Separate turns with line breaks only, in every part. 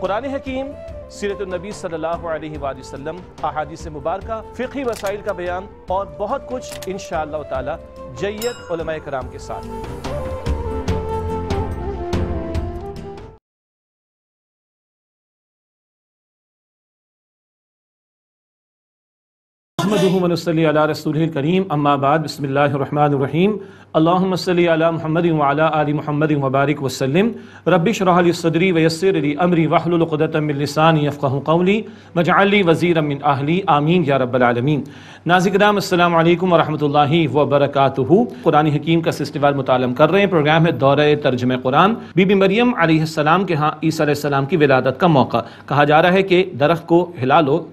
قرآن حکیم سیرت النبی صلی اللہ علیہ وآلہ وسلم احادیث مبارکہ فقہی وسائل کا بیان اور بہت کچھ انشاءاللہ تعالی اللہ تعالیٰ جیت کرام کے ساتھ من صلی علی رسول الکریم اما بعد بسم اللہ الرحمن الرحیم اللہم صلی علی محمد وعلی آل محمد وبارک وسلم رب شرح لی صدری ویسر لی امری وحلل قدتا من لسانی یفقہ قولی مجعل لی وزیرا من اہلی آمین یا رب العالمین کرام السلام علیکم ورحمۃ اللہ وبرکاتہ علیہ السلام کے ہاں علیہ السلام کی ولادت کا موقع کہا جا رہا ہے کہ درخت کو ہلا لو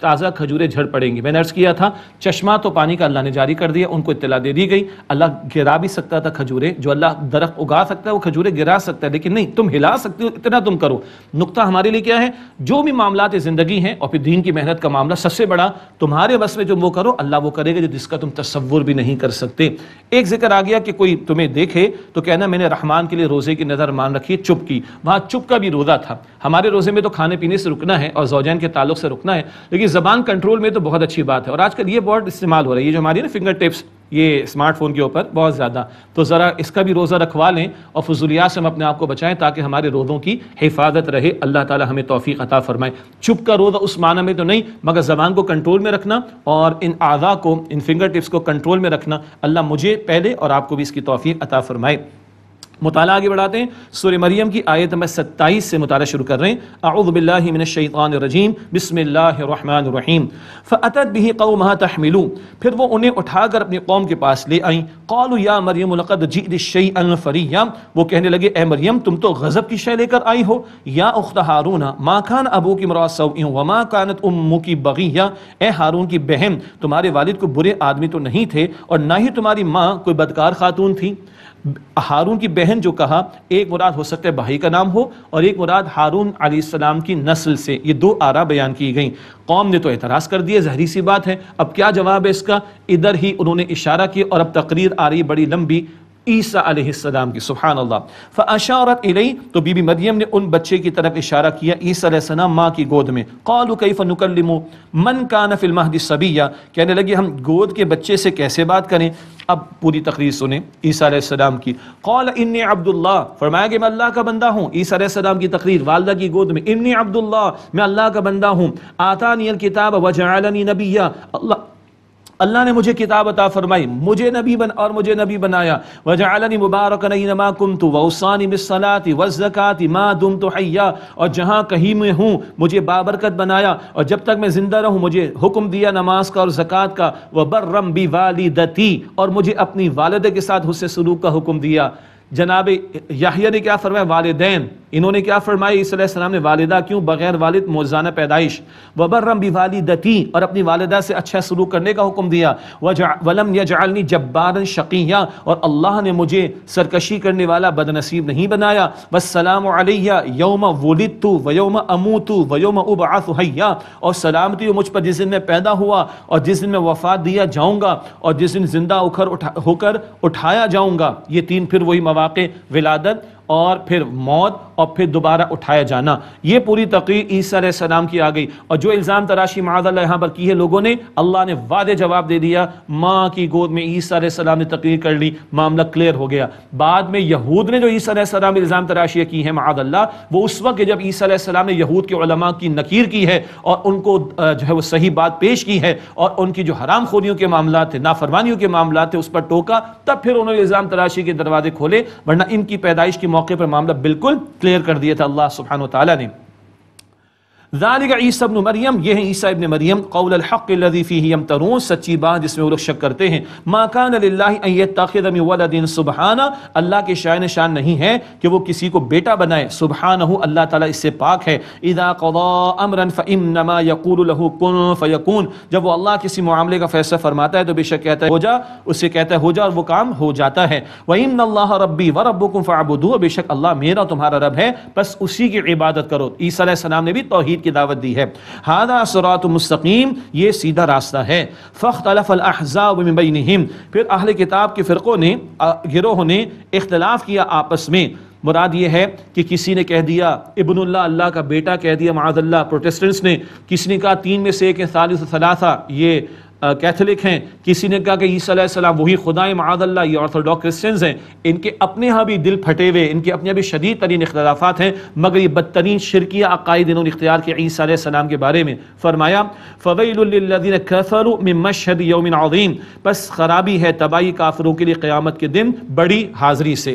تازہ جھڑ پڑیں میں نے کیا تھا چشمہ تو پانی کا اللہ نے جاری کر دیا ان کو اطلاع دے دی گئی اللہ گرا بھی سکتا تھا کھجورے جو اللہ درخت اگا سکتا ہے وہ کھجورے گرا سکتا ہے لیکن نہیں تم ہلا سکتے ہو اتنا تم کرو نقطہ ہمارے لیے کیا ہے جو بھی معاملات زندگی ہیں اور پھر دین کی محنت کا معاملہ سب سے بڑا تمہارے بس میں جو تم وہ کرو اللہ وہ کرے گا جو جس کا تم تصور بھی نہیں کر سکتے ایک ذکر آ گیا کہ کوئی تمہیں دیکھے تو کہنا میں نے رحمان کے لیے روزے کی نظر مان رکھی ہے چپ کی وہاں چپ کا بھی روزہ تھا ہمارے روزے میں تو کھانے پینے سے رکنا ہے اور زوجین کے تعلق سے رکنا ہے لیکن زبان کنٹرول میں تو بہت اچھی بات ہے اور آج کل یہ بہت استعمال ہو رہی ہے جو ہماری نا فنگر ٹپس یہ اسمارٹ فون کے اوپر بہت زیادہ تو ذرا اس کا بھی روزہ رکھوا لیں اور فضولیات سے ہم اپنے آپ کو بچائیں تاکہ ہمارے روزوں کی حفاظت رہے اللہ تعالی ہمیں توفیق عطا فرمائے چھپ کا روزہ اس معنی میں تو نہیں مگر زبان کو کنٹرول میں رکھنا اور ان اعضاء کو ان فنگر ٹپس کو کنٹرول میں رکھنا اللہ مجھے پہلے اور آپ کو بھی اس کی توفیق عطا فرمائے مطالعہ آگے بڑھاتے ہیں سورہ مریم کی آیت نمبر ستائیس سے مطالعہ شروع کر رہے ہیں اعوذ باللہ من الشیطان الرجیم بسم اللہ الرحمن الرحیم فَأَتَتْ بِهِ قَوْمَهَا تَحْمِلُوا پھر وہ انہیں اٹھا کر اپنی قوم کے پاس لے آئیں قَالُوا يَا مَرْيَمُ لَقَدْ جِئْدِ شَيْئًا فَرِيًّا وہ کہنے لگے اے مریم تم تو غزب کی شئے لے کر آئی ہو یا اخت حارون ما کان ابو کی مرا سوئیں وما کانت امو کی بغیہ اے حارون کی بہن تمہارے والد کو برے آدمی تو نہیں تھے اور نہ ہی تمہاری ماں کوئی بدکار خاتون تھی ہارون کی بہن جو کہا ایک مراد ہو سکتا ہے بھائی کا نام ہو اور ایک مراد ہارون علیہ السلام کی نسل سے یہ دو آرا بیان کی گئیں قوم نے تو اعتراض کر دیا زہری سی بات ہے اب کیا جواب ہے اس کا ادھر ہی انہوں نے اشارہ کیا اور اب تقریر آ رہی بڑی لمبی عیسیٰ علیہ السلام کی سبحان اللہ فاشارت الی تو بی بی مدیم نے ان بچے کی طرف اشارہ کیا عیسیٰ علیہ السلام ماں کی گود میں کیف نکلم من کان فی فلماہ سبیہ کہنے لگے ہم گود کے بچے سے کیسے بات کریں اب پوری تقریر سنیں عیسیٰ علیہ السلام کی قال انی عبداللہ فرمایا کہ میں اللہ کا بندہ ہوں عیسیٰ علیہ السلام کی تقریر والدہ کی گود میں انی عبداللہ میں اللہ کا بندہ ہوں آتانی الکتاب وجعلنی نبیہ اللہ اللہ نے مجھے کتاب عطا فرمائی مجھے نبی بن اور مجھے نبی بنایا وجعلنی مبارکن اینما کنت ووصانی بالصلاۃ والزکاۃ ما دمت حیا اور جہاں کہیں میں ہوں مجھے بابرکت بنایا اور جب تک میں زندہ رہوں مجھے حکم دیا نماز کا اور زکوٰۃ کا وبرم بوالدتی اور مجھے اپنی والدہ کے ساتھ حسن سلوک کا حکم دیا جناب یحییٰ نے کیا فرمایا والدین انہوں نے کیا فرمایا علیہ السلام نے والدہ کیوں بغیر والد موزانہ پیدائش وبرم بی والدتی اور اپنی والدہ سے اچھا سلوک کرنے کا حکم دیا ولم یجعلنی جبارا جبارن اور اللہ نے مجھے سرکشی کرنے والا بدنصیب نہیں بنایا والسلام علیہ یوم ولدتو ویوم یوم ویوم تو یوم اور سلامتی مجھ پر جس دن میں پیدا ہوا اور جس دن میں وفات دیا جاؤں گا اور جس دن زندہ اکھر اٹھا ہو کر اٹھایا جاؤں گا یہ تین پھر وہی مواقع ولادت اور پھر موت اور پھر دوبارہ اٹھایا جانا یہ پوری تقریر عیسیٰ علیہ السلام کی آ گئی اور جو الزام تراشی معاذ اللہ یہاں پر کی ہے لوگوں نے اللہ نے جواب دے دیا ماں کی گود میں عیسیٰ علیہ السلام نے تقریر کر لی معاملہ کلیر ہو گیا بعد میں یہود نے جو عیسیٰ علیہ السلام الزام تراشی کی ہے معاذ اللہ وہ اس وقت جب عیسیٰ علیہ السلام نے یہود کے علماء کی نکیر کی ہے اور ان کو جو ہے وہ صحیح بات پیش کی ہے اور ان کی جو حرام خوریوں کے معاملات تھے نافرمانیوں کے معاملات ہیں اس پر ٹوکا تب پھر انہوں نے الزام تراشی کے دروازے کھولے ورنہ ان کی پیدائش کے موقع پر معاملہ بالکل ڈکلیئر کر دیا تھا اللہ سبحانہ و نے ذالک عیسی ابن مریم یہ ہیں عیسی ابن مریم قول الحق الذي فيه يمترون سچی بات جس میں وہ لوگ شک کرتے ہیں ما کان للہ ان یتخذ من ولد سبحانہ اللہ کے شان شان نہیں ہے کہ وہ کسی کو بیٹا بنائے سبحانہ اللہ تعالی اس سے پاک ہے اذا قضى امرا فانما یقول له كن فيكون جب وہ اللہ کسی معاملے کا فیصلہ فرماتا ہے تو بے شک کہتا ہے ہو جا اس سے کہتا ہے ہو جا اور وہ کام ہو جاتا ہے و ان اللہ ربی وربکم فاعبدوه بے شک اللہ میرا تمہارا رب ہے بس اسی کی عبادت کرو عیسی علیہ السلام نے بھی توحید توحید کی دعوت دی ہے ہادہ سرات مستقیم یہ سیدھا راستہ ہے فخت الف الحضاب پھر اہل کتاب کے فرقوں نے گروہوں نے اختلاف کیا آپس میں مراد یہ ہے کہ کسی نے کہہ دیا ابن اللہ اللہ کا بیٹا کہہ دیا معاذ اللہ پروٹیسٹنٹس نے کسی نے کہا تین میں سے ایک ثالث ثلاثہ یہ کیتھلک ہیں کسی نے کہا کہ عیسیٰ علیہ السلام وہی خدا معاد اللہ یہ آرتھوڈاک کرسچنز ہیں ان کے اپنے ہاں بھی دل پھٹے ہوئے ان کے اپنے ہاں بھی شدید ترین اختلافات ہیں مگر یہ بدترین شرکیہ عقائد انہوں نے اختیار کے عیسیٰ علیہ السلام کے بارے میں فرمایا فویل مشحد یوم عَظِيمٍ بس خرابی ہے تباہی کافروں کے لیے قیامت کے دن بڑی حاضری سے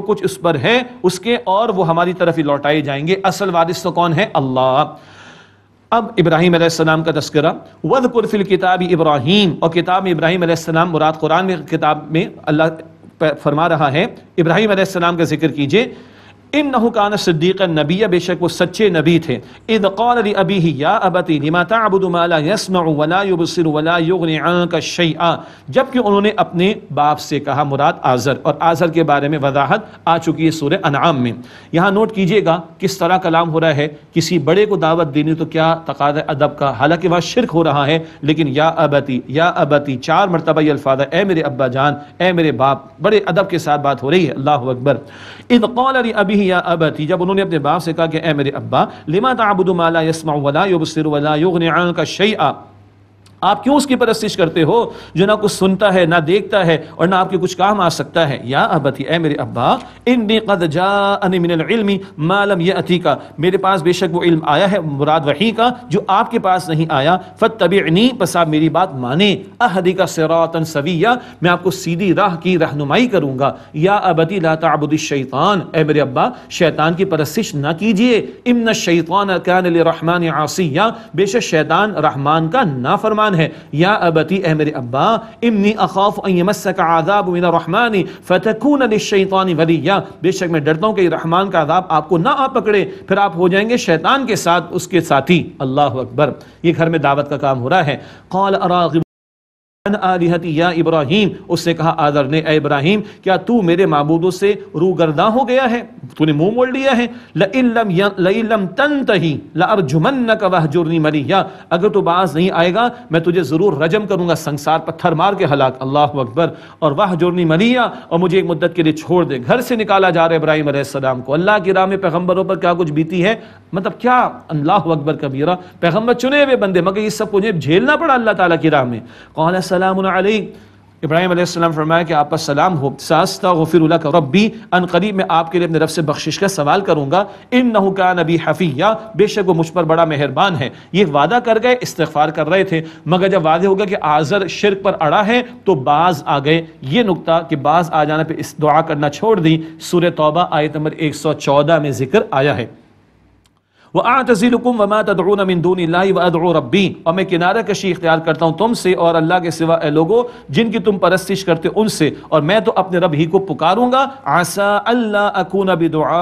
کچھ اس اس پر ہے کے اور وہ ہماری طرف ہی لوٹائے جائیں گے اصل وارث تو کون ہے اللہ اب ابراہیم علیہ السلام کا تذکرہ کتاب ابراہیم اور کتاب ابراہیم علیہ السلام مراد قرآن میں کتاب میں اللہ فرما رہا ہے ابراہیم علیہ السلام کا ذکر کیجیے نان صدیق نبی بے شک وہ سچے نبی تھے اذ قال یا ابتی لما تعبد ما لا يسمع ولا يبصر ولا يغنی عنك جب جبکہ انہوں نے اپنے باپ سے کہا مراد آزر اور آزر کے بارے میں وضاحت آ چکی ہے سورہ انعام میں یہاں نوٹ کیجئے گا کس طرح کلام ہو رہا ہے کسی بڑے کو دعوت دینی تو کیا تقاض ادب کا حالانکہ وہاں شرک ہو رہا ہے لیکن یا ابتی یا ابتی چار مرتبہ یہ الفاظ ہے اے میرے ابا جان اے میرے باپ بڑے ادب کے ساتھ بات ہو رہی ہے اللہ اکبر اذ لی ابی اب اب تھی جب انہوں نے اپنے باپ سے کہا کہ اے میرے ابا لما تعبد ما لا يسمع ولا يبصر ولا یوگان کا شيئا آپ کیوں اس کی پرستش کرتے ہو جو نہ کچھ سنتا ہے نہ دیکھتا ہے اور نہ آپ کے کچھ کام آ سکتا ہے یا ابتی اے میرے ابا انی قد من العلم ما لم یاتی کا میرے پاس بے شک وہ علم آیا ہے مراد وحی کا جو آپ کے پاس نہیں آیا فتبعنی پس آپ میری بات مانے کا میں آپ کو سیدھی راہ کی رہنمائی کروں گا یا ابتی لا تعبد الشیطان اے میرے ابا شیطان کی پرستش نہ کیجئے ان الشیطان کان للرحمن عاصیا بے شک شیطان رحمان کا نافرمان قرآن ہے یا ابتی اے میرے ابا امنی اخاف ان یمسک عذاب من الرحمن فتکون للشیطان ولیا بے شک میں ڈرتا ہوں کہ رحمان کا عذاب آپ کو نہ آ پکڑے پھر آپ ہو جائیں گے شیطان کے ساتھ اس کے ساتھی اللہ اکبر یہ گھر میں دعوت کا کام ہو رہا ہے قال اراغب ابراہیم اس نے کہا آدر نے اے ابراہیم کیا تو میرے معبودوں سے رو ہو گیا ہے تو تو نے لیا ہے اگر نہیں آئے گا میں تجھے ضرور رجم کروں گا سنسار پتھر مار کے ہلاک اللہ اکبر اور وہ جرنی اور مجھے ایک مدت کے لیے چھوڑ دے گھر سے نکالا جا رہا ہے ابراہیم علیہ السلام کو اللہ کی راہ میں پیغمبروں پر کیا کچھ بیتی ہے مطلب کیا اللہ اکبر کبیرہ پیغمبر چنے ہوئے بندے مگر یہ سب کو جھیلنا پڑا اللہ تعالیٰ کی راہ میں قال سلام علیہ ابراہیم علیہ السلام فرمایا کہ آپ کا سلام ہو ساستہ غفر اللہ کا ربی ان قریب میں آپ کے لیے اپنے رب سے بخشش کا سوال کروں گا نبی حفیہ بے شک وہ مجھ پر بڑا مہربان ہے یہ وعدہ کر گئے استغفار کر رہے تھے مگر جب وعدے ہو گئے کہ آزر شرک پر اڑا ہے تو بعض آ گئے یہ نکتہ کہ بعض آ جانا پہ اس دعا کرنا چھوڑ دی سور توبہ آیت نمبر ایک سو چودہ میں ذکر آیا ہے وہ آ تضیل وما دون اللہ و ادعربی اور میں کنارہ کشی اختیار کرتا ہوں تم سے اور اللہ کے سوا اے لوگوں جن کی تم پرستش کرتے ان سے اور میں تو اپنے رب ہی کو پکاروں گا آسا اللہ دعا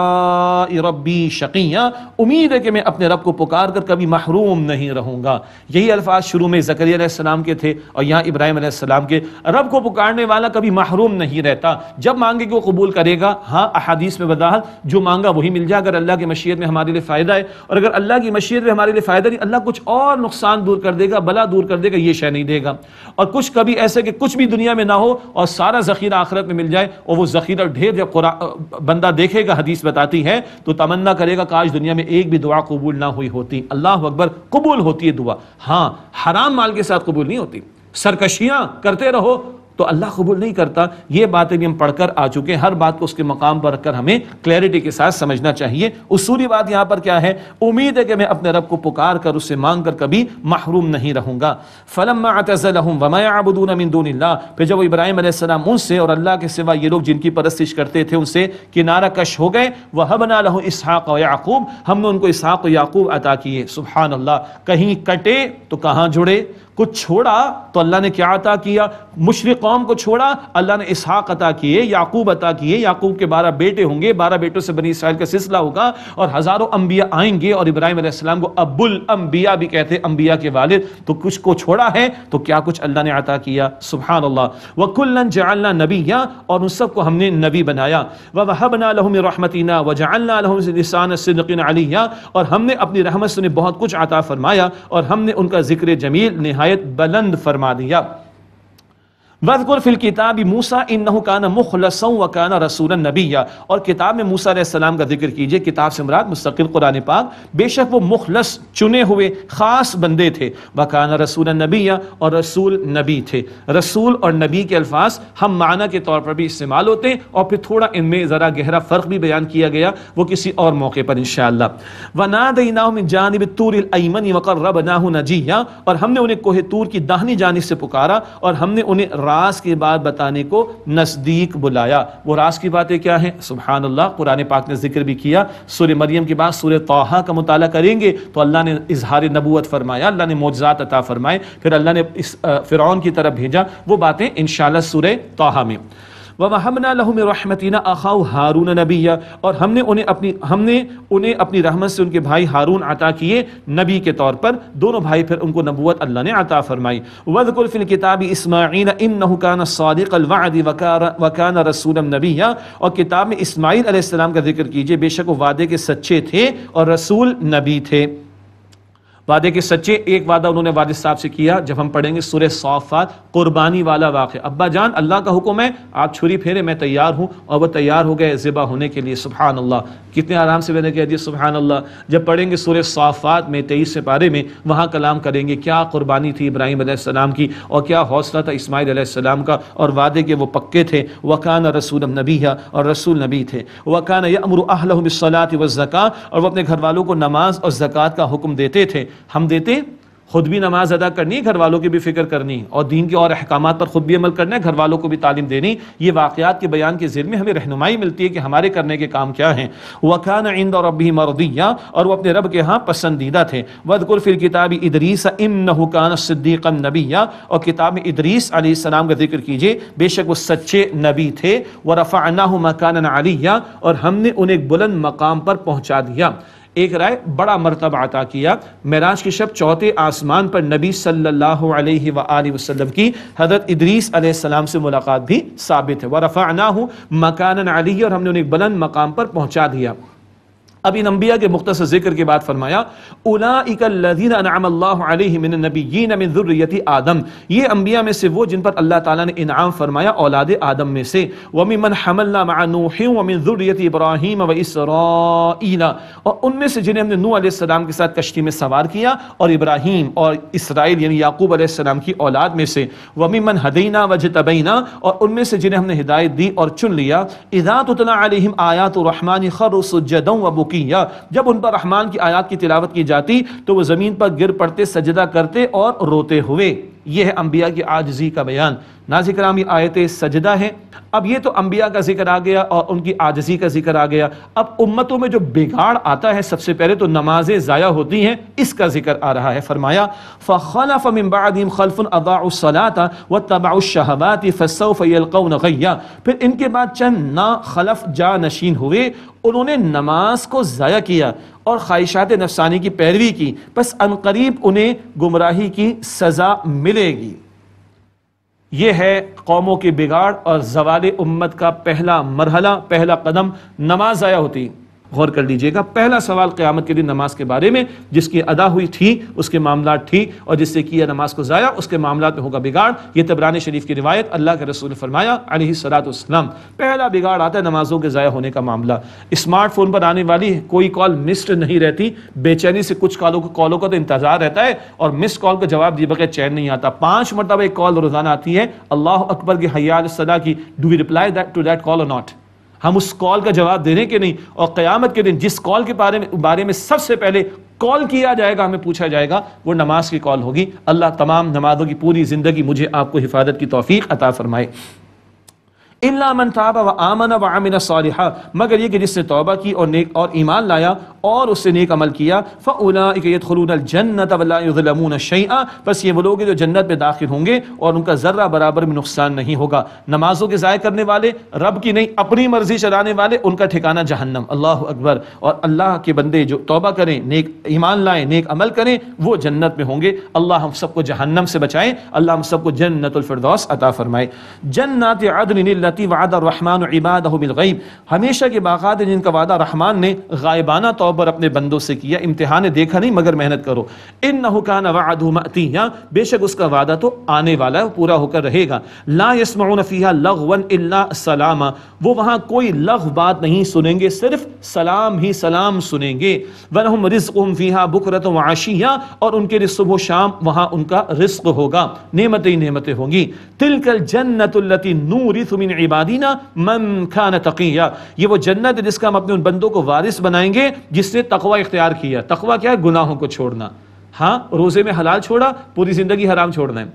ربی شکی امید ہے کہ میں اپنے رب کو پکار کر کبھی محروم نہیں رہوں گا یہی الفاظ شروع میں زکریہ علیہ السلام کے تھے اور یہاں ابراہیم علیہ السلام کے رب کو پکارنے والا کبھی محروم نہیں رہتا جب مانگے کہ وہ قبول کرے گا ہاں احادیث میں وضاحت جو مانگا وہی مل جائے اگر اللہ کے مشیت میں ہمارے لیے فائدہ ہے اور اگر اللہ کی مشیر میں ہمارے لئے فائدہ نہیں اللہ کچھ اور نقصان دور کر دے گا بلا دور کر دے گا یہ شئے نہیں دے گا اور کچھ کبھی ایسے کہ کچھ بھی دنیا میں نہ ہو اور سارا زخیرہ آخرت میں مل جائے اور وہ زخیرہ ڈھیر جب بندہ دیکھے گا حدیث بتاتی ہے تو تمنا کرے گا کاش دنیا میں ایک بھی دعا قبول نہ ہوئی ہوتی اللہ اکبر قبول ہوتی ہے دعا ہاں حرام مال کے ساتھ قبول نہیں ہوتی سرکشیاں کرتے رہو تو اللہ قبول نہیں کرتا یہ باتیں بھی ہم پڑھ کر آ چکے ہر بات کو اس کے مقام پر رکھ کر ہمیں کلیئرٹی کے ساتھ سمجھنا چاہیے اصولی بات یہاں پر کیا ہے امید ہے کہ میں اپنے رب کو پکار کر اس سے مانگ کر کبھی محروم نہیں رہوں گا فلم پھر جب وہ ابراہیم علیہ السلام ان سے اور اللہ کے سوا یہ لوگ جن کی پرستش کرتے تھے ان سے کنارہ کش ہو گئے وہ ہم نہ اسحاق و یعقوب ہم نے ان کو اسحاق و یعقوب عطا کیے سبحان اللہ کہیں کٹے تو کہاں جڑے کو چھوڑا تو اللہ نے کیا عطا کیا مشرق قوم کو چھوڑا اللہ نے اسحاق عطا کیے یعقوب عطا کیے یعقوب کے بارہ بیٹے ہوں گے بارہ بیٹوں سے بنی اسرائیل کا سلسلہ ہوگا اور ہزاروں انبیاء آئیں گے اور ابراہیم علیہ السلام کو ابو الانبیاء بھی کہتے ہیں انبیاء کے والد تو کچھ کو چھوڑا ہے تو کیا کچھ اللہ نے عطا کیا سبحان اللہ وہ جَعَلْنَا جانا اور ان سب کو ہم نے نبی بنایا وہ بنا المحمۃینہ و جا اللہ علیہ نسانقین اور ہم نے اپنی رحمت سُنی بہت کچھ عطا فرمایا اور ہم نے ان کا ذکر جمیل نہای نہایت بلند فرما دیا وَذْكُرْ فل کتاب موسا کانا كَانَ و کانا رسول نبی اور کتاب میں موسیٰ علیہ السلام کا ذکر کیجئے کتاب سے مراد مستقل قرآن پاک بے شک وہ مخلص چنے ہوئے خاص بندے تھے وَكَانَ رسول نبی اور رسول نبی تھے رسول اور نبی کے الفاظ ہم معنی کے طور پر بھی استعمال ہوتے ہیں اور پھر تھوڑا ان میں ذرا گہرا فرق بھی بیان کیا گیا وہ کسی اور موقع پر انشاء الْأَيْمَنِ و نَجِيًّا اور ہم نے انہیں کوہ تور کی داہنی جانب سے پکارا اور ہم نے انہیں راز بات بتانے کو نزدیک بلایا وہ راز کی باتیں کیا ہیں سبحان اللہ قرآن پاک نے ذکر بھی کیا سور مریم کے بعد سور سورحہ کا مطالعہ کریں گے تو اللہ نے اظہار نبوت فرمایا اللہ نے معجزات عطا فرمائے پھر اللہ نے فرعون کی طرف بھیجا وہ باتیں انشاءاللہ سورہ سور توحہ میں وَوَحَمْنَا لَهُمِ رحمتینہ اخاؤ ہارون نبی اور ہم نے انہیں اپنی ہم نے انہیں اپنی رحمت سے ان کے بھائی ہارون عطا کیے نبی کے طور پر دونوں بھائی پھر ان کو نبوت اللہ نے عطا فرمائی فِي الْكِتَابِ کتابی إِنَّهُ كَانَ صَادِقَ الوا وَكَانَ رسول النبیہ اور کتاب میں اسماعیل علیہ السلام کا ذکر کیجئے بے شک وہ وعدے کے سچے تھے اور رسول نبی تھے وعدے کے سچے ایک وعدہ انہوں نے والد صاحب سے کیا جب ہم پڑھیں گے سورہ صوفات قربانی والا واقع ابا جان اللہ کا حکم ہے آپ چھری پھیرے میں تیار ہوں اور وہ تیار ہو گئے ذبح ہونے کے لیے سبحان اللہ کتنے آرام سے دیا سبحان اللہ جب پڑھیں گے سورہ صوفات میں تیئیس پارے میں وہاں کلام کریں گے کیا قربانی تھی ابراہیم علیہ السلام کی اور کیا حوصلہ تھا اسماعیل علیہ السلام کا اور وعدے کے وہ پکے تھے وقان رسول نبی اور رسول نبی تھے وقان کانہ امراء الحمٰۃ و اور وہ اپنے گھر والوں کو نماز اور زکوٰۃ کا حکم دیتے تھے ہم دیتے خود بھی نماز ادا کرنی ہے گھر والوں کی بھی فکر کرنی اور دین کے اور احکامات پر خود بھی عمل کرنا ہے گھر والوں کو بھی تعلیم دینی یہ واقعات کے بیان کے ذریعے میں ہمیں رہنمائی ملتی ہے کہ ہمارے کرنے کے کام کیا ہیں عند اور ابھی اور وہ اپنے رب کے ہاں پسندیدہ تھے بدقول فر کتاب ادریس صدیق نبی اور کتاب ادریس علیہ السلام کا ذکر کیجیے بے شک وہ سچے نبی تھے وہ رفا انا مکان علیہ اور ہم نے انہیں بلند مقام پر پہنچا دیا ایک رائے بڑا مرتبہ عطا کیا معراج کی شب چوتھے آسمان پر نبی صلی اللہ علیہ وآلہ وسلم کی حضرت ادریس علیہ السلام سے ملاقات بھی ثابت ہے وَرَفَعْنَاهُ مَكَانًا ہوں علی اور ہم نے ایک بلند مقام پر پہنچا دیا اب ان انبیاء کے مختصر ذکر کے بعد فرمایا اولئک الذین انعم اللہ علیہ من النبیین من ذریتی آدم یہ انبیاء میں سے وہ جن پر اللہ تعالیٰ نے انعام فرمایا اولاد آدم میں سے وَمِمَّنْ حَمَلْنَا مَعَ نُوحٍ وَمِنْ ذُرِّيَّةِ إِبْرَاهِيمَ وَإِسْرَائِيلَ اور ان میں سے جنہیں ہم نے نوح علیہ السلام کے ساتھ کشتی میں سوار کیا اور ابراہیم اور اسرائیل یعنی یعقوب علیہ السلام کی اولاد میں سے وَمِمَّنْ هَدَيْنَا وَجْتَبَيْنَا اور ان میں سے جنہیں ہم نے ہدایت دی اور چن لیا اِذَا تُتْلَى عَلَيْهِمْ آيَاتُ الرَّحْمَنِ خَرُّوا سُجَّدًا وَبُكًا یا جب ان پر رحمان کی آیات کی تلاوت کی جاتی تو وہ زمین پر گر پڑتے سجدہ کرتے اور روتے ہوئے یہ ہے انبیاء کی آجزی کا بیان نازی کرامی آیت سجدہ ہے اب یہ تو انبیاء کا ذکر آ گیا اور ان کی آجزی کا ذکر آ گیا اب امتوں میں جو بگاڑ آتا ہے سب سے پہلے تو نمازیں ضائع ہوتی ہیں اس کا ذکر آ رہا ہے فرمایا فَخَلَفَ مِن بَعْدِهِمْ خَلْفٌ أَضَاعُوا الصَّلَاةَ وَاتَّبَعُوا الشَّهَوَاتِ فَسَوْفَ يَلْقَوْنَ غَيَّا پھر ان کے بعد چند نا خلف جا نشین ہوئے انہوں نے نماز کو ضائع کیا اور خواہشات نفسانی کی پیروی کی بس انقریب انہیں گمراہی کی سزا ملے گی یہ ہے قوموں کی بگاڑ اور زوال امت کا پہلا مرحلہ پہلا قدم نماز آیا ہوتی غور کر لیجئے گا پہلا سوال قیامت کے دن نماز کے بارے میں جس کی ادا ہوئی تھی اس کے معاملات تھی اور جس سے کیا نماز کو ضائع اس کے معاملات میں ہوگا بگاڑ یہ تبران شریف کی روایت اللہ کے رسول فرمایا علیہ صلاۃ السلام پہلا بگاڑ آتا ہے نمازوں کے ضائع ہونے کا معاملہ اسمارٹ فون پر آنے والی کوئی کال مسڈ نہیں رہتی بے چینی سے کچھ کالوں کو کالوں کا تو انتظار رہتا ہے اور مس کال کا جواب دیے بغیر چین نہیں آتا پانچ مرتبہ ایک کال روزانہ آتی ہے اللہ اکبر کی حیال صدا کی ڈو وی دیٹ کال اور ناٹ ہم اس کال کا جواب دے دینے کہ نہیں اور قیامت کے دن جس کال کے بارے میں بارے میں سب سے پہلے کال کیا جائے گا ہمیں پوچھا جائے گا وہ نماز کی کال ہوگی اللہ تمام نمازوں کی پوری زندگی مجھے آپ کو حفاظت کی توفیق عطا فرمائے اللہ من و و آمن مگر یہ کہ جس نے توبہ کی اور نیک اور ایمان لایا اور اس نے نیک عمل کیا فَأُولَئِكَ يَدْخُلُونَ الْجَنَّةَ وَلَا يُظْلَمُونَ شَيْئًا بس یہ وہ لوگ ہیں جو جنت میں داخل ہوں گے اور ان کا ذرہ برابر میں نقصان نہیں ہوگا نمازوں کے ضائع کرنے والے رب کی نہیں اپنی مرضی چلانے والے ان کا ٹھکانہ جہنم اللہ اکبر اور اللہ کے بندے جو توبہ کریں نیک ایمان لائیں نیک عمل کریں وہ جنت میں ہوں گے اللہ ہم سب کو جہنم سے بچائیں اللہ ہم سب کو جنت الفردوس عطا فرمائے عدن عدنتی وعد الرحمن اباد بالغیب ہمیشہ کے باغات جن کا وعدہ رحمان نے غائبانہ طور طور اپنے بندوں سے کیا امتحان دیکھا نہیں مگر محنت کرو انہو کان وعدہ مأتی بے شک اس کا وعدہ تو آنے والا ہے پورا ہو کر رہے گا لا یسمعون فیہا لغون الا سلاما وہ وہاں کوئی لغ بات نہیں سنیں گے صرف سلام ہی سلام سنیں گے ونہم رزقهم فیہا بکرت وعاشی اور ان کے لئے صبح و شام وہاں ان کا رزق ہوگا نعمتیں نعمتیں ہوں گی تلک الجنت اللتی نورث من عبادینا من کان تقیہ یہ وہ جنت جس کا ہم اپنے ان بندوں کو وارث بنائیں گے ج جس نے تقوی اختیار کیا تقوی کیا ہے گناہوں کو چھوڑنا ہاں روزے میں حلال چھوڑا پوری زندگی حرام چھوڑنا ہے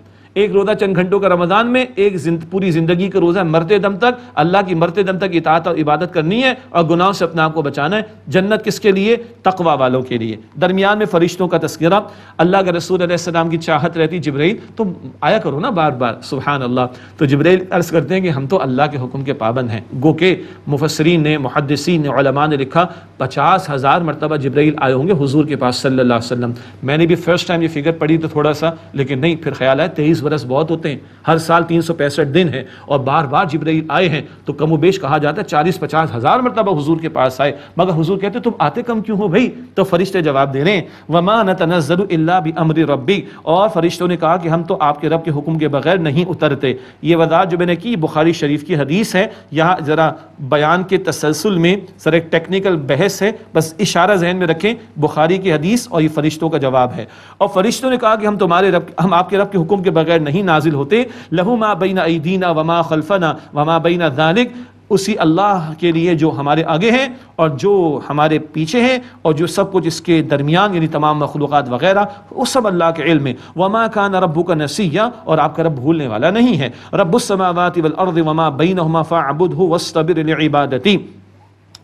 ایک روزہ چند گھنٹوں کا رمضان میں ایک زند پوری زندگی کا روزہ مرتے دم تک اللہ کی مرتے دم تک اطاعت اور عبادت کرنی ہے اور گناہوں سے اپنے آپ کو بچانا ہے جنت کس کے لیے تقوا والوں کے لیے درمیان میں فرشتوں کا تذکرہ اللہ کے رسول علیہ السلام کی چاہت رہتی جبرائیل تو آیا کرو نا بار بار سبحان اللہ تو جبرائیل عرض کرتے ہیں کہ ہم تو اللہ کے حکم کے پابند ہیں گو کہ مفسرین نے محدثین نے علماء نے لکھا پچاس ہزار مرتبہ جبرائیل آئے ہوں گے حضور کے پاس صلی اللہ علیہ وسلم میں نے بھی فرسٹ ٹائم یہ فگر پڑھی تو تھوڑا سا لیکن نہیں پھر خیال ہے تیئیس برس بہت ہوتے ہیں ہر سال تین سو پینسٹھ دن ہیں اور بار بار جبرائیل آئے ہیں تو کم و بیش کہا جاتا ہے چالیس پچاس ہزار مرتبہ حضور کے پاس آئے مگر حضور کہتے ہیں تم آتے کم کیوں ہو بھائی تو فرشتے جواب دے رہے ہیں وما نظر اللہ بھی امر ربی اور فرشتوں نے کہا کہ ہم تو آپ کے رب کے حکم کے بغیر نہیں اترتے یہ وضاحت جو میں نے کی بخاری شریف کی حدیث ہے یہاں ذرا بیان کے تسلسل میں سر ایک ٹیکنیکل بحث ہے بس اشارہ ذہن میں رکھیں بخاری کی حدیث اور یہ فرشتوں کا جواب ہے اور فرشتوں نے کہا کہ ہم تمہارے رب ہم آپ کے رب کے حکم کے بغیر بغیر نہیں نازل ہوتے لہو ما بین ایدینا وما خلفنا وما بین ذالک اسی اللہ کے لیے جو ہمارے آگے ہیں اور جو ہمارے پیچھے ہیں اور جو سب کچھ اس کے درمیان یعنی تمام مخلوقات وغیرہ وہ سب اللہ کے علم ہے وما کان ربو کا نسیہ اور آپ کا رب بھولنے والا نہیں ہے رب السماوات والارض وما بینہما فاعبدہ واستبر لعبادتی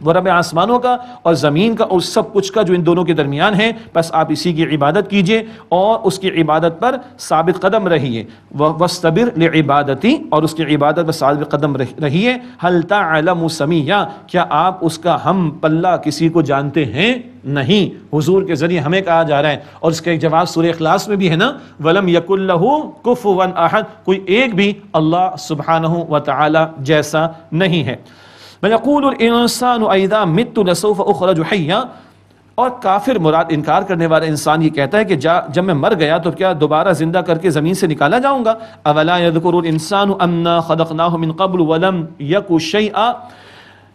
وہ رب آسمانوں کا اور زمین کا اور سب کچھ کا جو ان دونوں کے درمیان ہے بس آپ اسی کی عبادت کیجئے اور اس کی عبادت پر ثابت قدم رہیے وَسْتَبِرْ لِعِبَادَتِ اور اس کی عبادت پر ثابت قدم رہیے هَلْ تَعْلَمُ سَمِيَا کیا آپ اس کا ہم پلہ کسی کو جانتے ہیں نہیں حضور کے ذریعے ہمیں کہا جا رہا ہے اور اس کا ایک جواب سورہ اخلاص میں بھی ہے نا ولم یق اللہ کف أَحَدْ احد کوئی ایک بھی اللہ سبحانہ وتعالی و جیسا نہیں ہے یقول الانسان اذا مت لسوف اخرج حیا اور کافر مراد انکار کرنے والا انسان یہ کہتا ہے کہ جا جب میں مر گیا تو کیا دوبارہ زندہ کر کے زمین سے نکالا جاؤں گا اولا یذکر الانسان انا خلقناه من قبل ولم یک شیئا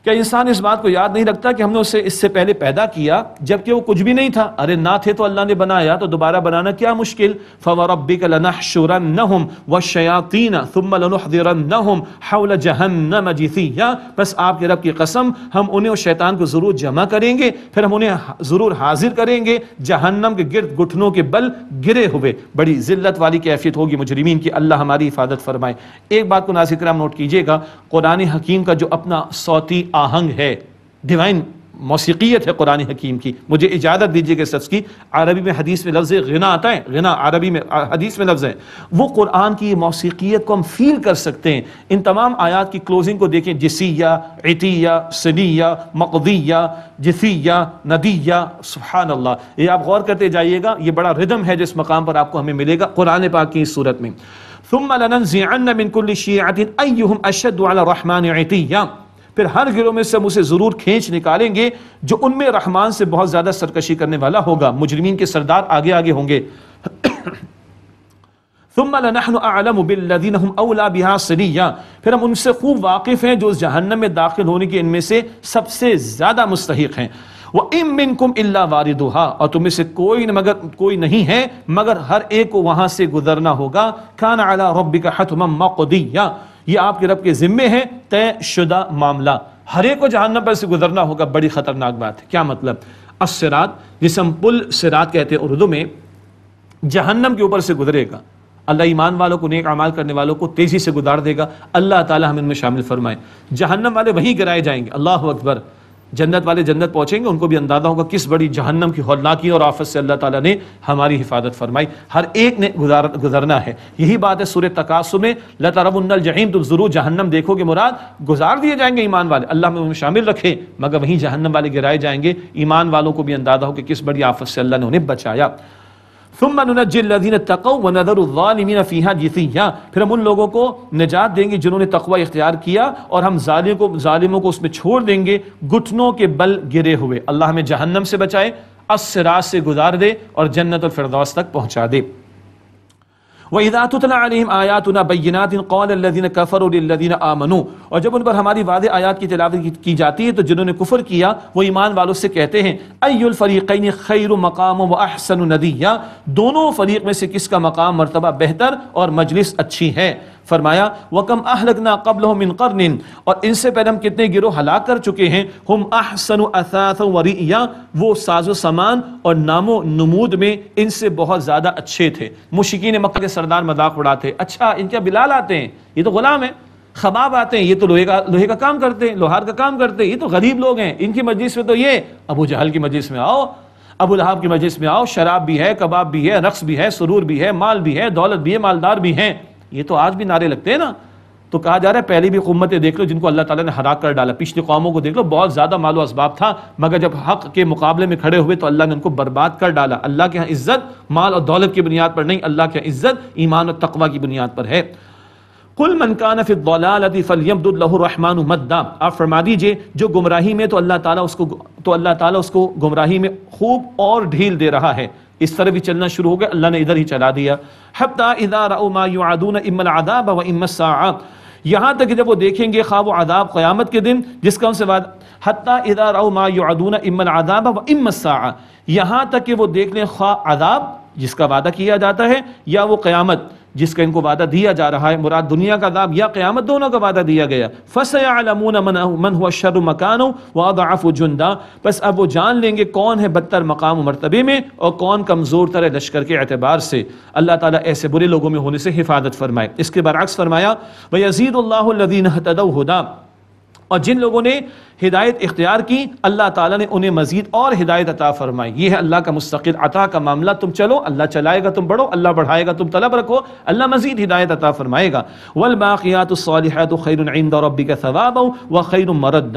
کیا انسان اس بات کو یاد نہیں رکھتا کہ ہم نے اسے اس سے پہلے پیدا کیا جبکہ وہ کچھ بھی نہیں تھا ارے نہ تھے تو اللہ نے بنایا تو دوبارہ بنانا کیا مشکل فَوَرَبِّكَ لَنَحْشُرَنَّهُمْ وَالشَّيَاطِينَ ثُمَّ لَنُحْضِرَنَّهُمْ حَوْلَ جَهَنَّمَ جِثِيَا بس آپ کے رب کی قسم ہم انہیں اور شیطان کو ضرور جمع کریں گے پھر ہم انہیں ضرور حاضر کریں گے جہنم کے گرد گھٹنوں کے بل گرے ہوئے بڑی ذلت والی کیفیت ہوگی مجرمین کی اللہ ہماری حفاظت فرمائے ایک بات کو ناظر کرام نوٹ کیجئے گا قرآن حکیم کا جو اپنا صوتی آہنگ ہے ڈیوائن موسیقیت ہے قرآن حکیم کی مجھے اجازت دیجیے کہ سچ کی عربی میں حدیث میں لفظ غنا آتا ہے غنا عربی میں حدیث میں لفظ ہے وہ قرآن کی موسیقیت کو ہم فیل کر سکتے ہیں ان تمام آیات کی کلوزنگ کو دیکھیں جسیہ عطیہ سنیہ مقضیہ جسیہ ندیہ سبحان اللہ یہ آپ غور کرتے جائیے گا یہ بڑا ردم ہے جس مقام پر آپ کو ہمیں ملے گا قرآن پاک کی اس صورت میں پھر ہر گروہ میں سے ہم اسے ضرور کھینچ نکالیں گے جو ان میں رحمان سے بہت زیادہ سرکشی کرنے والا ہوگا مجرمین کے سردار آگے آگے ہوں گے ثُمَّ لَنَحْنُ أَعْلَمُ بِالَّذِينَهُمْ أَوْلَى بِهَا سَنِيًّا پھر ہم ان سے خوب واقف ہیں جو اس جہنم میں داخل ہونے کے ان میں سے سب سے زیادہ مستحق ہیں وَإِمْ مِنْكُمْ إِلَّا وَارِدُهَا اور تم میں سے کوئی, مگر کوئی نہیں ہے مگر ہر ایک کو وہاں سے گزرنا ہوگا كَانَ عَلَى رَبِّكَ حَتْمًا مَقْدِيًّا یہ آپ کے رب کے ذمے ہے طے شدہ معاملہ ہر ایک کو جہنم پر سے گزرنا ہوگا بڑی خطرناک بات ہے کیا مطلب السرات جسم پل سرات کہتے ہیں اردو میں جہنم کے اوپر سے گزرے گا اللہ ایمان والوں کو نیک عمال کرنے والوں کو تیزی سے گزار دے گا اللہ تعالی ہم ان میں شامل فرمائے جہنم والے وہی گرائے جائیں گے اللہ اکبر جنت والے جنت پہنچیں گے ان کو بھی اندازہ ہوگا کس بڑی جہنم کی ہولناکی کی اور آفت سے اللہ تعالیٰ نے ہماری حفاظت فرمائی ہر ایک نے گزرنا ہے یہی بات ہے سورہ تقاصم میں لارب الجحیم تم ضرور جہنم دیکھو گے مراد گزار دیے جائیں گے ایمان والے اللہ میں شامل رکھے مگر وہیں جہنم والے گرائے جائیں گے ایمان والوں کو بھی اندازہ ہو کہ کس بڑی آفت سے اللہ نے انہیں بچایا ثم فیہا جیسی پھر ہم ان لوگوں کو نجات دیں گے جنہوں نے تقوی اختیار کیا اور ہم ظالموں کو اس میں چھوڑ دیں گے گھٹنوں کے بل گرے ہوئے اللہ ہمیں جہنم سے بچائے اس سے گزار دے اور جنت الفردوس تک پہنچا دے وَإِذَا تُتْلَ عَلَيْهِمْ آيَاتُنَا بَيِّنَاتٍ قَالَ الَّذِينَ كَفَرُوا لِلَّذِينَ آمَنُوا اور جب ان پر ہماری واضح آیات کی تلاوت کی جاتی ہے تو جنہوں نے کفر کیا وہ ایمان والوں سے کہتے ہیں اَيُّ الْفَرِيقَيْنِ خَيْرُ مَقَامُ وَأَحْسَنُ نَدِيَّا دونوں فریق میں سے کس کا مقام مرتبہ بہتر اور مجلس اچھی ہے فرمایا اور ان سے پہلے ہم کتنے گروہ ہلاک کر چکے ہیں ہم احسن اثاث وہ ساز و سمان اور نام و نمود میں ان سے بہت زیادہ اچھے تھے مشکین مکہ کے سردار مذاق اڑاتے اچھا ان کے بلال آتے ہیں یہ تو غلام ہیں خباب آتے ہیں یہ تو لوہے کا لوہے کا کام کرتے ہیں لوہار کا کام کرتے ہیں یہ تو غریب لوگ ہیں ان کی مجلس میں تو یہ ابو جہل کی مجلس میں آؤ ابو لہاب کی مجلس میں آؤ شراب بھی ہے کباب بھی ہے رقص بھی ہے سرور بھی ہے مال بھی ہے دولت بھی ہے مالدار بھی ہیں یہ تو آج بھی نعرے لگتے ہیں نا تو کہا جا رہا ہے پہلی بھی قومتیں دیکھ لو جن کو اللہ تعالیٰ نے ہرا کر ڈالا پچھلی قوموں کو دیکھ لو بہت زیادہ مال و اسباب تھا مگر جب حق کے مقابلے میں کھڑے ہوئے تو اللہ نے ان کو برباد کر ڈالا اللہ کے ہاں عزت مال اور دولت کی بنیاد پر نہیں اللہ کے ہاں عزت ایمان اور تقوی کی بنیاد پر ہے کل منکان فی الضلالت فلیمد اللہ الرحمن مدا آپ فرما دیجئے جو گمراہی میں تو اللہ تعالیٰ اس کو تو اللہ تعالیٰ اس کو گمراہی میں خوب اور ڈھیل دے رہا ہے اس طرح بھی چلنا شروع ہو گیا اللہ نے ادھر ہی چلا دیا حتی اذا ما یعادون اما العذاب و اما سا یہاں تک کہ جب وہ دیکھیں گے خواب و عذاب قیامت کے دن جس کا ان سے وعدہ العذاب و ام المت یہاں تک کہ وہ دیکھ لیں خواہ عذاب جس کا وعدہ کیا جاتا ہے یا وہ قیامت جس کا ان کو وعدہ دیا جا رہا ہے مراد دنیا کا عذاب یا قیامت دونوں کا وعدہ دیا گیا فَسَيَعْلَمُونَ مَنْ هُوَ وَأَضْعَفُ جُنْدًا پس اب وہ جان لیں گے کون ہے بدتر مقام و مرتبے میں اور کون کمزور تر ہے لشکر کے اعتبار سے اللہ تعالیٰ ایسے برے لوگوں میں ہونے سے حفاظت فرمائے اس کے برعکس فرمایا وَيَزِيدُ اللَّهُ الَّذِينَ هَتَدَوْ هُدَا اور جن لوگوں نے ہدایت اختیار کی اللہ تعالیٰ نے انہیں مزید اور ہدایت عطا فرمائی یہ ہے اللہ کا مستقل عطا کا معاملہ تم چلو اللہ چلائے گا تم بڑھو اللہ بڑھائے گا تم طلب رکھو اللہ مزید ہدایت عطا فرمائے گا والباقیات الصالحات خیر عند ربک ربی کا ثواب خیر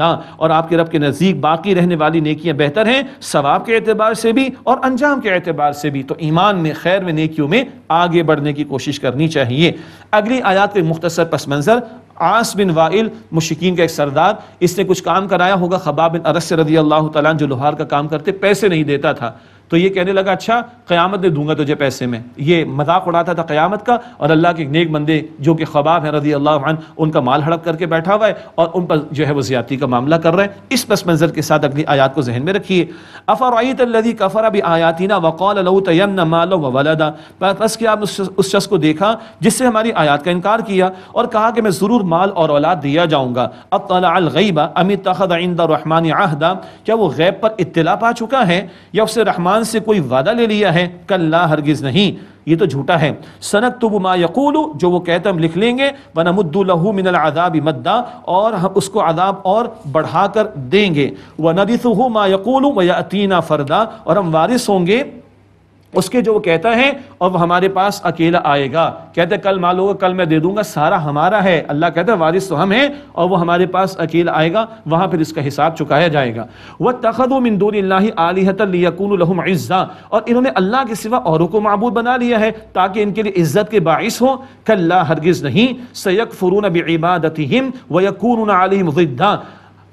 اور آپ کے رب کے نزدیک باقی رہنے والی نیکیاں بہتر ہیں ثواب کے اعتبار سے بھی اور انجام کے اعتبار سے بھی تو ایمان میں خیر میں نیکیوں میں آگے بڑھنے کی کوشش کرنی چاہیے اگلی آیات کے مختصر پس منظر عاص بن وائل مشکین کا ایک سردار اس نے کچھ کام کرایا ہوگا خباب عرص ارس رضی اللہ تعالیٰ جو لوہار کا کام کرتے پیسے نہیں دیتا تھا تو یہ کہنے لگا اچھا قیامت دے دوں گا تجھے پیسے میں یہ مذاق اڑاتا تھا قیامت کا اور اللہ کے نیک بندے جو کہ خباب ہیں رضی اللہ عنہ ان کا مال ہڑپ کر کے بیٹھا ہوا ہے اور ان پر جو ہے وہ زیادتی کا معاملہ کر رہے ہیں اس پس منظر کے ساتھ اگلی آیات کو ذہن میں رکھیے کفر بی آیاتینا وقال لو تیمنا مالا وولدا پس کہ آپ اس شخص کو دیکھا جس سے ہماری آیات کا انکار کیا اور کہا کہ میں ضرور مال اور اولاد دیا جاؤں گا اطلع الغیب الغیبہ امی عند آئندہ رحمان کیا وہ غیب پر اطلاع پا چکا ہے یا اسے رحمان زبان سے کوئی وعدہ لے لیا ہے کل لا ہرگز نہیں یہ تو جھوٹا ہے سنک تو ما یقول جو وہ کہتا ہم لکھ لیں گے ورنہ مد الحو من العذاب مدا اور ہم اس کو عذاب اور بڑھا کر دیں گے وہ نرث ما یقول و یقینہ فردا اور ہم وارث ہوں گے اس کے جو وہ کہتا ہے اور وہ ہمارے پاس اکیلا آئے گا کہتا ہے کل مال ہوگا کل میں دے دوں گا سارا ہمارا ہے اللہ کہتا ہے وارث تو ہم ہیں اور وہ ہمارے پاس اکیلا آئے گا وہاں پھر اس کا حساب چکایا جائے گا وہ تخد و مندور اللہ علی عزا اور انہوں نے اللہ کے سوا اوروں کو معبود بنا لیا ہے تاکہ ان کے لیے عزت کے باعث ہوں کل ہرگز نہیں سید فرون عباد و یقون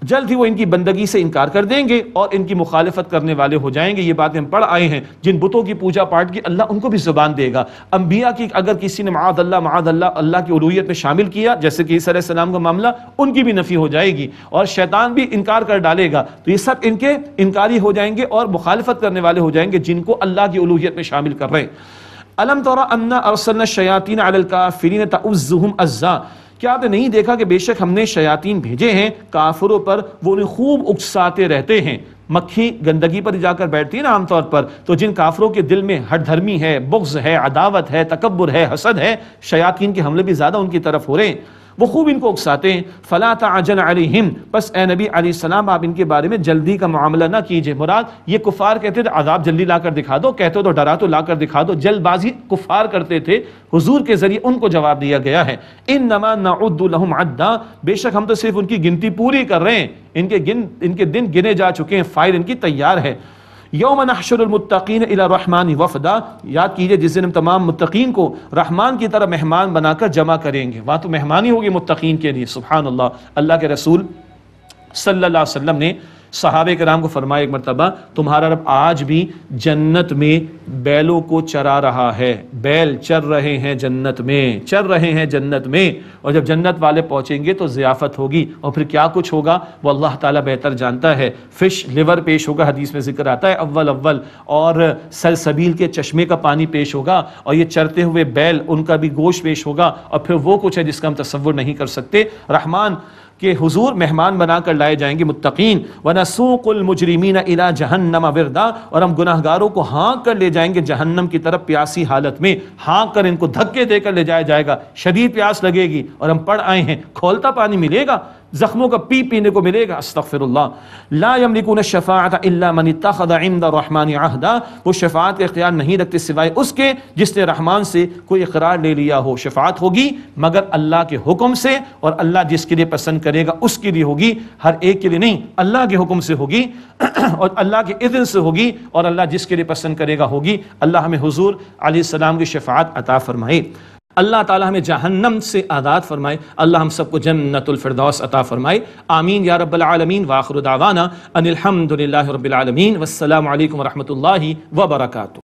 جلد ہی وہ ان کی بندگی سے انکار کر دیں گے اور ان کی مخالفت کرنے والے ہو جائیں گے یہ باتیں ہم پڑھ آئے ہیں جن بتوں کی پوجا پاٹ کی اللہ ان کو بھی زبان دے گا انبیاء کی اگر کسی نے معاد اللہ معاد اللہ اللہ کی علویت میں شامل کیا جیسے کہ علیہ السلام کا معاملہ ان کی بھی نفی ہو جائے گی اور شیطان بھی انکار کر ڈالے گا تو یہ سب ان کے انکاری ہو جائیں گے اور مخالفت کرنے والے ہو جائیں گے جن کو اللہ کی علویت میں شامل کر رہے ہیں الشیاطین علی الکافرین تاظم ازا کیا آپ نے نہیں دیکھا کہ بے شک ہم نے شیاطین بھیجے ہیں کافروں پر وہ انہیں خوب اکساتے رہتے ہیں مکھی گندگی پر جا کر بیٹھتی ہے نا عام طور پر تو جن کافروں کے دل میں ہر دھرمی ہے بغض ہے عداوت ہے تکبر ہے حسد ہے شیاطین کے حملے بھی زیادہ ان کی طرف ہو رہے ہیں وہ خوب ان کو اکساتے ہیں فلا تعجل علیہم پس بس اے نبی علیہ السلام آپ ان کے بارے میں جلدی کا معاملہ نہ کیجئے مراد یہ کفار کہتے تھے عذاب جلدی لا کر دکھا دو کہتے تو ڈرا تو لا کر دکھا دو جلد بازی کفار کرتے تھے حضور کے ذریعے ان کو جواب دیا گیا ہے انما نعد لہم عدا بے شک ہم تو صرف ان کی گنتی پوری کر رہے ہیں ان کے گن ان کے دن گنے جا چکے ہیں فائر ان کی تیار ہے یوم نحشر المتقین الی رحمان وفدا یاد کیجئے جس دن ہم تمام متقین کو رحمان کی طرح مہمان بنا کر جمع کریں گے وہاں تو مہمانی ہوگی متقین کے لیے سبحان اللہ اللہ کے رسول صلی اللہ علیہ وسلم نے صحابہ کرام کو فرمایا ایک مرتبہ تمہارا رب آج بھی جنت میں بیلوں کو چرا رہا ہے بیل چر رہے ہیں جنت میں چر رہے ہیں جنت میں اور جب جنت والے پہنچیں گے تو ضیافت ہوگی اور پھر کیا کچھ ہوگا وہ اللہ تعالیٰ بہتر جانتا ہے فش لیور پیش ہوگا حدیث میں ذکر آتا ہے اول اول اور سلسبیل کے چشمے کا پانی پیش ہوگا اور یہ چرتے ہوئے بیل ان کا بھی گوشت پیش ہوگا اور پھر وہ کچھ ہے جس کا ہم تصور نہیں کر سکتے رحمان کہ حضور مہمان بنا کر لائے جائیں گے متقین وَنَسُوقُ الْمُجْرِمِينَ إِلَى جَهَنَّمَ مینا اور ہم گناہ گاروں کو ہانک کر لے جائیں گے جہنم کی طرف پیاسی حالت میں ہانک کر ان کو دھکے دے کر لے جایا جائے گا شدید پیاس لگے گی اور ہم پڑھ آئے ہیں کھولتا پانی ملے گا زخموں کا پی پینے کو ملے گا استغفر اللہ لا یملکون الشفاعت الا من اتخذ عند الرحمن عہدا وہ شفاعت کے اختیار نہیں رکھتے سوائے اس کے جس نے رحمان سے کوئی اقرار لے لیا ہو شفاعت ہوگی مگر اللہ کے حکم سے اور اللہ جس کے لئے پسند کرے گا اس کے لیے ہوگی ہر ایک کے لیے نہیں اللہ کے حکم سے ہوگی اور اللہ کے اذن سے ہوگی اور اللہ جس کے لئے پسند کرے گا ہوگی اللہ ہمیں حضور علیہ السلام کی شفاعت عطا فرمائے اللہ تعالی ہمیں جہنم سے آزاد فرمائے اللہ ہم سب کو جنت الفردوس عطا فرمائے آمین یا رب العالمین واخر دعوانا ان الحمد للہ رب العالمین والسلام علیکم ورحمۃ اللہ وبرکاتہ